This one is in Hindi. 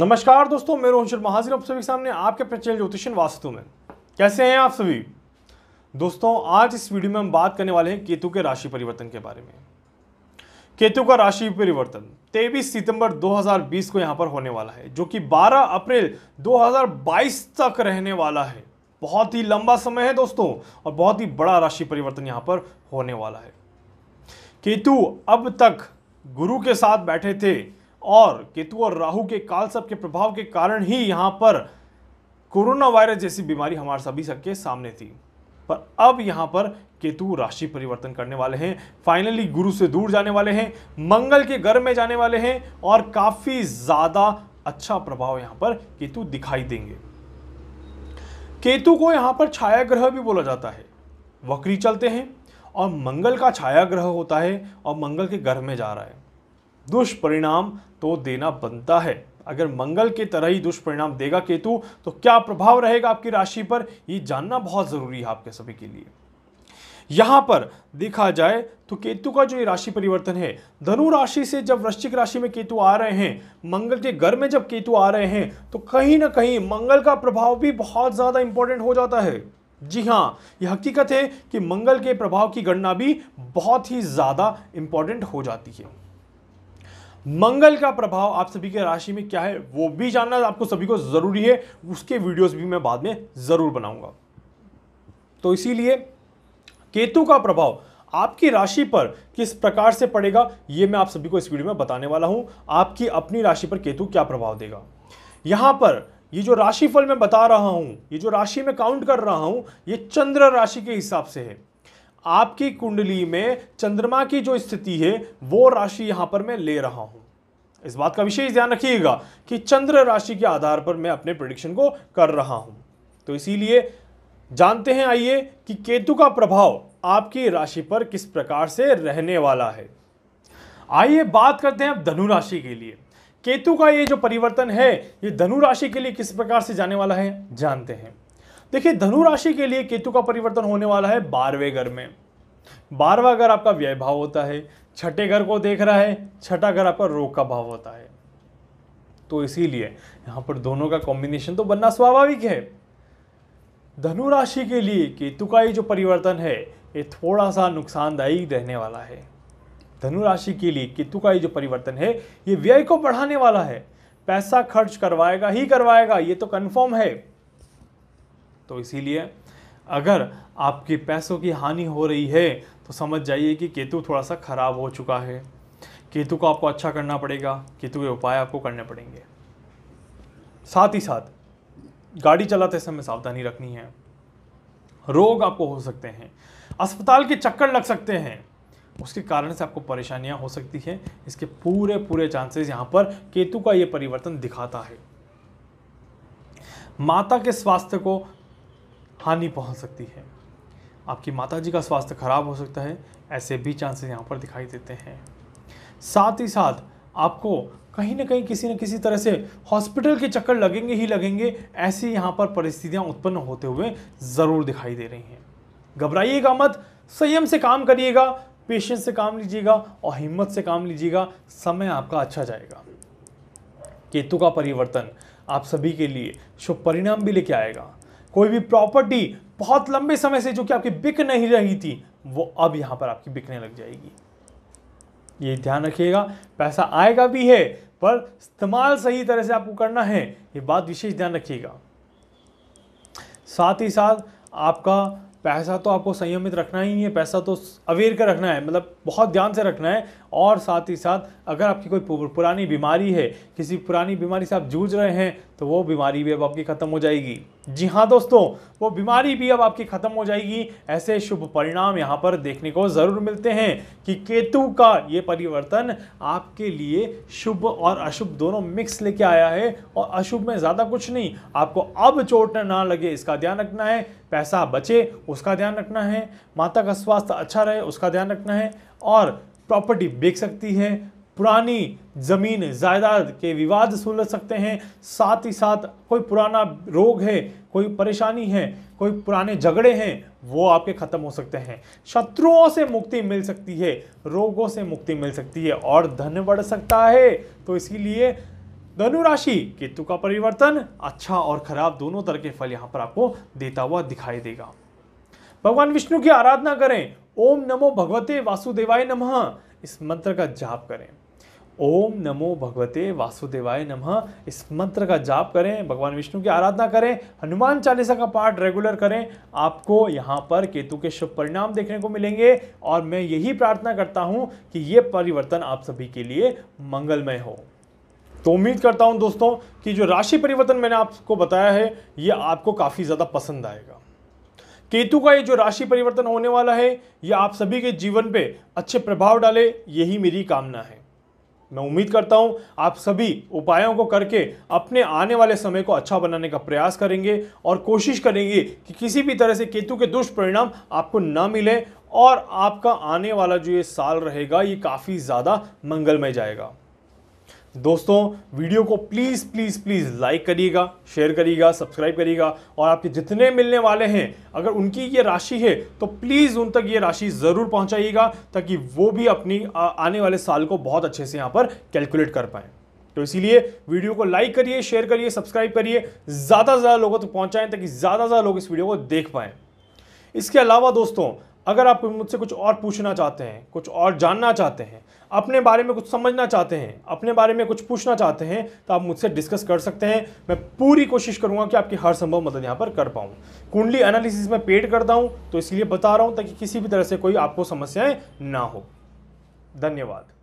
नमस्कार दोस्तों मैं रोहन शर्मा हाजिर आप सभी के सामने आपके अपने चैनल ज्योतिषन वास्तु में कैसे हैं आप सभी दोस्तों आज इस वीडियो में हम बात करने वाले हैं केतु के राशि परिवर्तन के बारे में केतु का राशि परिवर्तन 23 सितंबर 2020 को यहाँ पर होने वाला है जो कि 12 अप्रैल 2022 तक रहने वाला है बहुत ही लंबा समय है दोस्तों और बहुत ही बड़ा राशि परिवर्तन यहाँ पर होने वाला है केतु अब तक गुरु के साथ बैठे थे और केतु और राहु के काल सब के प्रभाव के कारण ही यहाँ पर कोरोना वायरस जैसी बीमारी हमारे सभी सबके सामने थी पर अब यहाँ पर केतु राशि परिवर्तन करने वाले हैं फाइनली गुरु से दूर जाने वाले हैं मंगल के घर में जाने वाले हैं और काफ़ी ज़्यादा अच्छा प्रभाव यहाँ पर केतु दिखाई देंगे केतु को यहाँ पर छाया ग्रह भी बोला जाता है वक्री चलते हैं और मंगल का छाया ग्रह होता है और मंगल के घर में जा रहा है दुष्परिणाम तो देना बनता है अगर मंगल के तरह ही दुष्परिणाम देगा केतु तो क्या प्रभाव रहेगा आपकी राशि पर ये जानना बहुत ज़रूरी है आपके सभी के लिए यहाँ पर देखा जाए तो केतु का जो ये राशि परिवर्तन है धनु राशि से जब वृश्चिक राशि में केतु आ रहे हैं मंगल के घर में जब केतु आ रहे हैं तो कहीं ना कहीं मंगल का प्रभाव भी बहुत ज़्यादा इंपॉर्टेंट हो जाता है जी हाँ ये हकीकत है कि मंगल के प्रभाव की गणना भी बहुत ही ज़्यादा इम्पॉर्टेंट हो जाती है मंगल का प्रभाव आप सभी के राशि में क्या है वो भी जानना आपको सभी को ज़रूरी है उसके वीडियोस भी मैं बाद में ज़रूर बनाऊंगा तो इसीलिए केतु का प्रभाव आपकी राशि पर किस प्रकार से पड़ेगा ये मैं आप सभी को इस वीडियो में बताने वाला हूं आपकी अपनी राशि पर केतु क्या प्रभाव देगा यहाँ पर ये जो राशिफल मैं बता रहा हूँ ये जो राशि में काउंट कर रहा हूँ ये चंद्र राशि के हिसाब से है आपकी कुंडली में चंद्रमा की जो स्थिति है वो राशि यहां पर मैं ले रहा हूं इस बात का विशेष ध्यान रखिएगा कि चंद्र राशि के आधार पर मैं अपने प्रडिक्शन को कर रहा हूं तो इसीलिए जानते हैं आइए कि केतु का प्रभाव आपकी राशि पर किस प्रकार से रहने वाला है आइए बात करते हैं अब धनु राशि के लिए केतु का ये जो परिवर्तन है ये धनु राशि के लिए किस प्रकार से जाने वाला है जानते हैं देखिए धनु राशि के लिए केतु का परिवर्तन होने वाला है बारहवें घर में बारहवा घर आपका व्यय भाव होता है छठे घर को देख रहा है छठा घर आपका रोग का भाव होता है तो इसीलिए यहां पर दोनों का कॉम्बिनेशन तो बनना स्वाभाविक है धनु राशि के लिए केतु का ये जो परिवर्तन है ये थोड़ा सा नुकसानदायी रहने वाला है धनु राशि के लिए केतु का ये जो परिवर्तन है ये व्यय को बढ़ाने वाला है पैसा खर्च करवाएगा ही करवाएगा ये तो कन्फर्म है तो इसीलिए अगर आपके पैसों की हानि हो रही है तो समझ जाइए कि केतु थोड़ा सा ख़राब हो चुका है केतु को आपको अच्छा करना पड़ेगा केतु के उपाय आपको करने पड़ेंगे साथ ही साथ गाड़ी चलाते समय सावधानी रखनी है रोग आपको हो सकते हैं अस्पताल के चक्कर लग सकते हैं उसके कारण से आपको परेशानियां हो सकती हैं इसके पूरे पूरे चांसेस यहां पर केतु का यह परिवर्तन दिखाता है माता के स्वास्थ्य को हानि पहुंच सकती है आपकी माताजी का स्वास्थ्य खराब हो सकता है ऐसे भी चांसेस यहाँ पर दिखाई देते हैं साथ ही साथ आपको कहीं ना कहीं किसी न किसी तरह से हॉस्पिटल के चक्कर लगेंगे ही लगेंगे ऐसी यहाँ पर परिस्थितियाँ उत्पन्न होते हुए ज़रूर दिखाई दे रही हैं घबराइएगा मत संयम से काम करिएगा पेशेंस से काम लीजिएगा और हिम्मत से काम लीजिएगा समय आपका अच्छा जाएगा केतु का परिवर्तन आप सभी के लिए शुभ परिणाम भी लेके आएगा कोई भी प्रॉपर्टी बहुत लंबे समय से जो कि आपकी बिक नहीं रही थी वो अब यहाँ पर आपकी बिकने लग जाएगी ये ध्यान रखिएगा पैसा आएगा भी है पर इस्तेमाल सही तरह से आपको करना है ये बात विशेष ध्यान रखिएगा साथ ही साथ आपका पैसा तो आपको संयमित रखना ही है पैसा तो अवेयर कर रखना है मतलब बहुत ध्यान से रखना है और साथ ही साथ अगर आपकी कोई पुरानी बीमारी है किसी पुरानी बीमारी से आप जूझ रहे हैं तो वो बीमारी भी अब आपकी ख़त्म हो जाएगी जी हाँ दोस्तों वो बीमारी भी अब आपकी ख़त्म हो जाएगी ऐसे शुभ परिणाम यहाँ पर देखने को ज़रूर मिलते हैं कि केतु का ये परिवर्तन आपके लिए शुभ और अशुभ दोनों मिक्स लेके आया है और अशुभ में ज़्यादा कुछ नहीं आपको अब चोट ना लगे इसका ध्यान रखना है पैसा बचे उसका ध्यान रखना है माता का स्वास्थ्य अच्छा रहे उसका ध्यान रखना है और प्रॉपर्टी बिक सकती है पुरानी ज़मीन जायदाद के विवाद सुलझ सकते हैं साथ ही साथ कोई पुराना रोग है कोई परेशानी है कोई पुराने झगड़े हैं वो आपके ख़त्म हो सकते हैं शत्रुओं से मुक्ति मिल सकती है रोगों से मुक्ति मिल सकती है और धन बढ़ सकता है तो इसीलिए धनु राशि केतु का परिवर्तन अच्छा और खराब दोनों तरह के फल यहाँ पर आपको देता हुआ दिखाई देगा भगवान विष्णु की आराधना करें ओम नमो भगवते वासुदेवाय नमः इस मंत्र का जाप करें ओम नमो भगवते वासुदेवाय नमः इस मंत्र का जाप करें भगवान विष्णु की आराधना करें हनुमान चालीसा का पाठ रेगुलर करें आपको यहाँ पर केतु के शुभ परिणाम देखने को मिलेंगे और मैं यही प्रार्थना करता हूँ कि ये परिवर्तन आप सभी के लिए मंगलमय हो तो उम्मीद करता हूँ दोस्तों कि जो राशि परिवर्तन मैंने आपको बताया है ये आपको काफ़ी ज़्यादा पसंद आएगा केतु का ये जो राशि परिवर्तन होने वाला है ये आप सभी के जीवन पे अच्छे प्रभाव डाले यही मेरी कामना है मैं उम्मीद करता हूं आप सभी उपायों को करके अपने आने वाले समय को अच्छा बनाने का प्रयास करेंगे और कोशिश करेंगे कि किसी भी तरह से केतु के दुष्परिणाम आपको ना मिले और आपका आने वाला जो ये साल रहेगा ये काफ़ी ज़्यादा मंगलमय जाएगा दोस्तों वीडियो को प्लीज़ प्लीज़ प्लीज़ लाइक करिएगा शेयर करिएगा सब्सक्राइब करिएगा और आपके जितने मिलने वाले हैं अगर उनकी ये राशि है तो प्लीज़ उन तक ये राशि ज़रूर पहुंचाइएगा ताकि वो भी अपनी आने वाले साल को बहुत अच्छे से यहाँ पर कैलकुलेट कर पाएँ तो इसीलिए वीडियो को लाइक करिए शेयर करिए सब्सक्राइब करिए ज़्यादा से ज़्यादा लोगों तक तो पहुँचाएँ ताकि ज़्यादा से ज़्यादा लोग इस वीडियो को देख पाएँ इसके अलावा दोस्तों अगर आप मुझसे कुछ और पूछना चाहते हैं कुछ और जानना चाहते हैं अपने बारे में कुछ समझना चाहते हैं अपने बारे में कुछ पूछना चाहते हैं तो आप मुझसे डिस्कस कर सकते हैं मैं पूरी कोशिश करूंगा कि आपकी हर संभव मदद यहाँ पर कर पाऊँ कुंडली एनालिसिस में पेड करता हूँ तो इसलिए बता रहा हूँ ताकि किसी भी तरह से कोई आपको समस्याएँ ना हो धन्यवाद